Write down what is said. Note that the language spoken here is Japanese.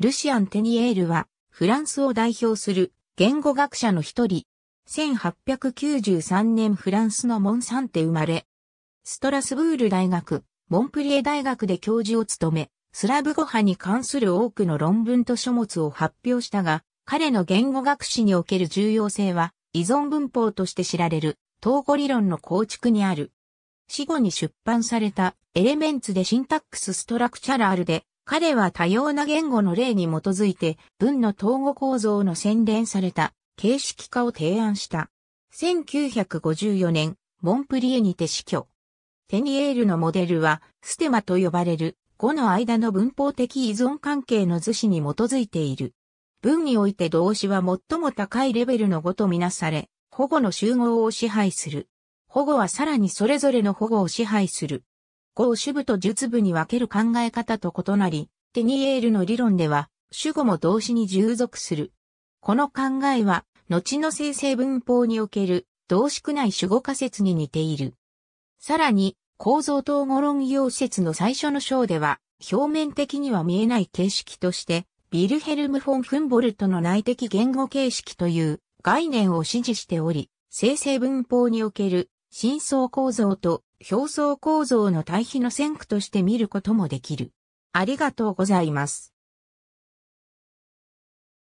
ルシアン・テニエールは、フランスを代表する言語学者の一人。1893年フランスのモンサンテ生まれ。ストラスブール大学、モンプリエ大学で教授を務め、スラブ語派に関する多くの論文と書物を発表したが、彼の言語学史における重要性は、依存文法として知られる、統合理論の構築にある。死後に出版された、エレメンツでシンタックスストラクチャラルで、彼は多様な言語の例に基づいて文の統合構造の洗練された形式化を提案した。1954年、モンプリエにて死去。テニエールのモデルは、ステマと呼ばれる、語の間の文法的依存関係の図紙に基づいている。文において動詞は最も高いレベルの語とみなされ、保護の集合を支配する。保護はさらにそれぞれの保護を支配する。語を主部と述部に分ける考え方と異なり、テニエールの理論では、主語も動詞に従属する。この考えは、後の生成文法における動詞区内主語仮説に似ている。さらに、構造統合論用説の最初の章では、表面的には見えない形式として、ビルヘルム・フォン・フンボルトの内的言語形式という概念を支持しており、生成文法における深層構造と表層構造の対比の先駆として見ることもできる。ありがとうございます。